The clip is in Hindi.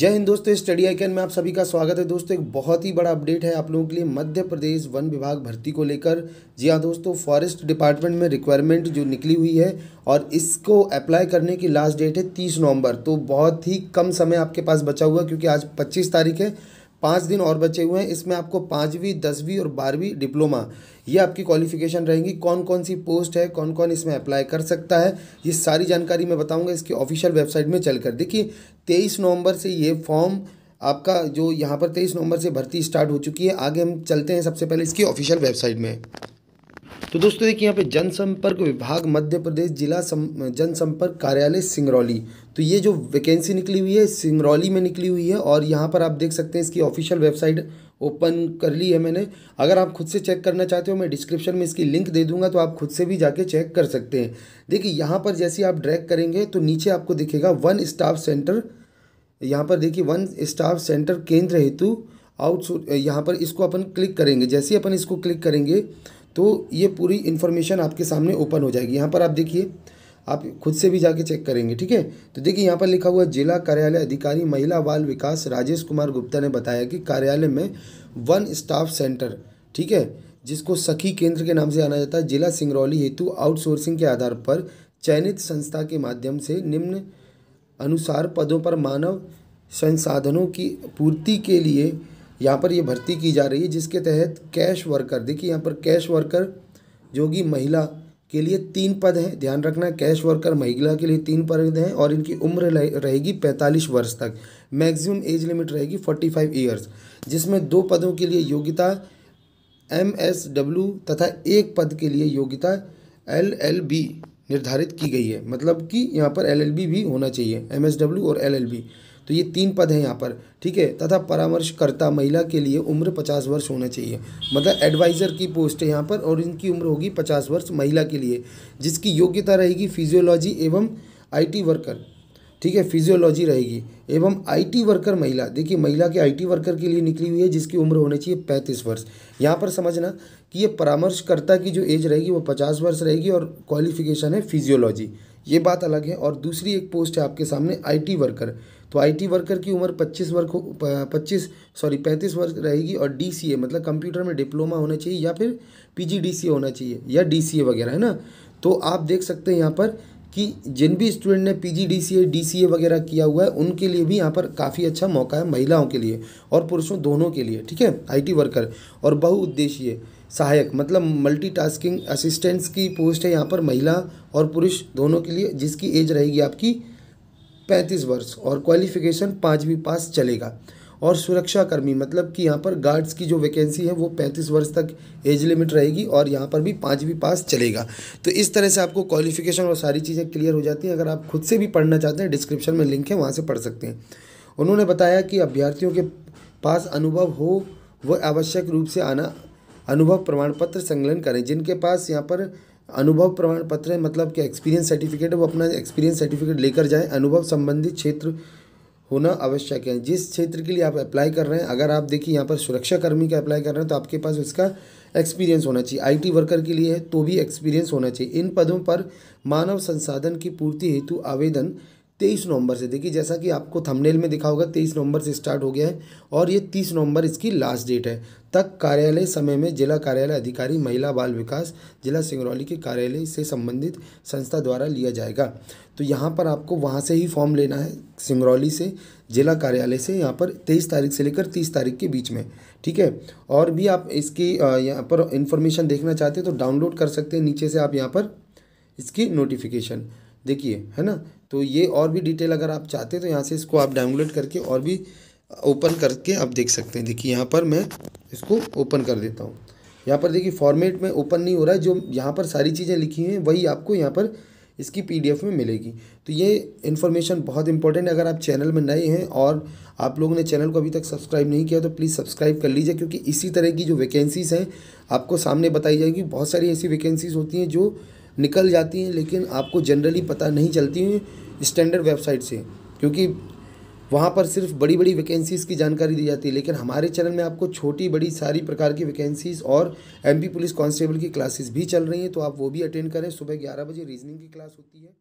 जय हिंद दोस्तों स्टडी आइकन में आप सभी का स्वागत है दोस्तों एक बहुत ही बड़ा अपडेट है आप लोगों के लिए मध्य प्रदेश वन विभाग भर्ती को लेकर जी हाँ दोस्तों फॉरेस्ट डिपार्टमेंट में रिक्वायरमेंट जो निकली हुई है और इसको अप्लाई करने की लास्ट डेट है तीस नवंबर तो बहुत ही कम समय आपके पास बचा हुआ क्योंकि आज पच्चीस तारीख है पाँच दिन और बचे हुए हैं इसमें आपको पाँचवीं दसवीं और बारहवीं डिप्लोमा ये आपकी क्वालिफिकेशन रहेंगी कौन कौन सी पोस्ट है कौन कौन इसमें अप्लाई कर सकता है ये सारी जानकारी मैं बताऊँगा इसकी ऑफिशियल वेबसाइट में चल कर देखिए तेईस नवंबर से ये फॉर्म आपका जो यहाँ पर तेईस नवंबर से भर्ती स्टार्ट हो चुकी है आगे हम चलते हैं सबसे पहले इसकी ऑफिशियल वेबसाइट में तो दोस्तों देखिए यहाँ पे जनसंपर्क विभाग मध्य प्रदेश जिला जनसंपर्क कार्यालय सिंगरौली तो ये जो वैकेंसी निकली हुई है सिंगरौली में निकली हुई है और यहाँ पर आप देख सकते हैं इसकी ऑफिशियल वेबसाइट ओपन कर ली है मैंने अगर आप खुद से चेक करना चाहते हो मैं डिस्क्रिप्शन में इसकी लिंक दे दूंगा तो आप खुद से भी जाके चेक कर सकते हैं देखिए यहाँ पर जैसे आप ड्रैग करेंगे तो नीचे आपको दिखेगा वन स्टाफ सेंटर यहाँ पर देखिए वन स्टाफ सेंटर केंद्र हेतु आउट यहाँ पर इसको अपन क्लिक करेंगे जैसे ही अपन इसको क्लिक करेंगे तो ये पूरी इन्फॉर्मेशन आपके सामने ओपन हो जाएगी यहाँ पर आप देखिए आप खुद से भी जाके चेक करेंगे ठीक है तो देखिए यहाँ पर लिखा हुआ जिला कार्यालय अधिकारी महिला बाल विकास राजेश कुमार गुप्ता ने बताया कि कार्यालय में वन स्टाफ सेंटर ठीक है जिसको सखी केंद्र के नाम से जाना जाता है जिला सिंगरौली हेतु आउटसोर्सिंग के आधार पर चयनित संस्था के माध्यम से निम्न अनुसार पदों पर मानव संसाधनों की पूर्ति के लिए यहाँ पर ये भर्ती की जा रही है जिसके तहत कैश वर्कर देखिए यहाँ पर कैश वर्कर जो कि महिला के लिए तीन पद हैं ध्यान रखना कैश वर्कर महिला के लिए तीन पद हैं और इनकी उम्र रहेगी पैंतालीस वर्ष तक मैक्सिमम एज लिमिट रहेगी फोर्टी फाइव ईयर्स जिसमें दो पदों के लिए योग्यता एम एस डब्ल्यू तथा एक पद के लिए योग्यता एल एल बी निर्धारित की गई है मतलब कि यहाँ पर एल एल बी भी होना चाहिए एम एस डब्ल्यू और एल एल बी तो ये तीन पद हैं यहाँ पर ठीक है तथा परामर्शकर्ता महिला के लिए उम्र पचास वर्ष होना चाहिए मतलब एडवाइज़र की पोस्ट है यहाँ पर और इनकी उम्र होगी पचास वर्ष महिला के लिए जिसकी योग्यता रहेगी फिजियोलॉजी एवं आईटी वर्कर ठीक है फिजियोलॉजी रहेगी एवं आईटी वर्कर महिला देखिए महिला के आईटी वर्कर के लिए निकली हुई है जिसकी उम्र होनी चाहिए पैंतीस वर्ष यहाँ पर समझना कि ये परामर्शकर्ता की जो एज रहेगी वो पचास वर्ष रहेगी और क्वालिफिकेशन है फिजियोलॉजी ये बात अलग है और दूसरी एक पोस्ट है आपके सामने आईटी वर्कर तो आईटी वर्कर की उम्र 25 वर्ष पच्चीस सॉरी 35 वर्ष रहेगी और डीसीए मतलब कंप्यूटर में डिप्लोमा होना चाहिए या फिर पीजीडीसीए होना चाहिए या डीसीए वगैरह है ना तो आप देख सकते हैं यहाँ पर कि जिन भी स्टूडेंट ने पी जी वगैरह किया हुआ है उनके लिए भी यहाँ पर काफ़ी अच्छा मौका है महिलाओं के लिए और पुरुषों दोनों के लिए ठीक है आईटी वर्कर और बहुउद्देशीय सहायक मतलब मल्टीटास्किंग असिस्टेंट्स की पोस्ट है यहाँ पर महिला और पुरुष दोनों के लिए जिसकी एज रहेगी आपकी पैंतीस वर्ष और क्वालिफिकेशन पाँचवीं पास चलेगा और सुरक्षाकर्मी मतलब कि यहाँ पर गार्ड्स की जो वैकेंसी है वो पैंतीस वर्ष तक एज लिमिट रहेगी और यहाँ पर भी पाँचवीं पास चलेगा तो इस तरह से आपको क्वालिफिकेशन और सारी चीज़ें क्लियर हो जाती हैं अगर आप खुद से भी पढ़ना चाहते हैं डिस्क्रिप्शन में लिंक है वहाँ से पढ़ सकते हैं उन्होंने बताया कि अभ्यर्थियों के पास अनुभव हो वह आवश्यक रूप से आना अनुभव प्रमाण पत्र संकलन करें जिनके पास यहाँ पर अनुभव प्रमाण पत्र है मतलब कि एक्सपीरियंस सर्टिफिकेट वो अपना एक्सपीरियंस सर्टिफिकेट लेकर जाएं अनुभव संबंधित क्षेत्र होना आवश्यक है जिस क्षेत्र के लिए आप अप्लाई कर रहे हैं अगर आप देखिए यहाँ पर सुरक्षाकर्मी का अप्लाई कर रहे हैं तो आपके पास उसका एक्सपीरियंस होना चाहिए आईटी वर्कर के लिए तो भी एक्सपीरियंस होना चाहिए इन पदों पर मानव संसाधन की पूर्ति हेतु आवेदन तेईस नवंबर से देखिए जैसा कि आपको थंबनेल में दिखा होगा तेईस नवंबर से स्टार्ट हो गया है और ये तीस नवंबर इसकी लास्ट डेट है तक कार्यालय समय में जिला कार्यालय अधिकारी महिला बाल विकास जिला सिंगरौली के कार्यालय से संबंधित संस्था द्वारा लिया जाएगा तो यहाँ पर आपको वहाँ से ही फॉर्म लेना है सिंगरौली से जिला कार्यालय से यहाँ पर तेईस तारीख से लेकर तीस तारीख के बीच में ठीक है और भी आप इसकी यहाँ पर इंफॉर्मेशन देखना चाहते हैं तो डाउनलोड कर सकते हैं नीचे से आप यहाँ पर इसकी नोटिफिकेशन देखिए है ना तो ये और भी डिटेल अगर आप चाहते हैं तो यहाँ से इसको आप डाउनलोड करके और भी ओपन करके आप देख सकते हैं देखिए यहाँ पर मैं इसको ओपन कर देता हूँ यहाँ पर देखिए फॉर्मेट में ओपन नहीं हो रहा है जो यहाँ पर सारी चीज़ें लिखी हुई हैं वही आपको यहाँ पर इसकी पीडीएफ में मिलेगी तो ये इन्फॉर्मेशन बहुत इंपॉर्टेंट है अगर आप चैनल में नए हैं और आप लोगों ने चैनल को अभी तक सब्सक्राइब नहीं किया तो प्लीज़ सब्सक्राइब कर लीजिए क्योंकि इसी तरह की जो वैकेंसीज़ हैं आपको सामने बताई जाएगी बहुत सारी ऐसी वैकेंसीज़ होती हैं जो निकल जाती हैं लेकिन आपको जनरली पता नहीं चलती हैं स्टैंडर्ड वेबसाइट से क्योंकि वहाँ पर सिर्फ बड़ी बड़ी वैकेंसीज़ की जानकारी दी जाती है लेकिन हमारे चैनल में आपको छोटी बड़ी सारी प्रकार की वैकेंसीज़ और एमपी पुलिस कांस्टेबल की क्लासेस भी चल रही हैं तो आप वो भी अटेंड करें सुबह ग्यारह बजे रीजनिंग की क्लास होती है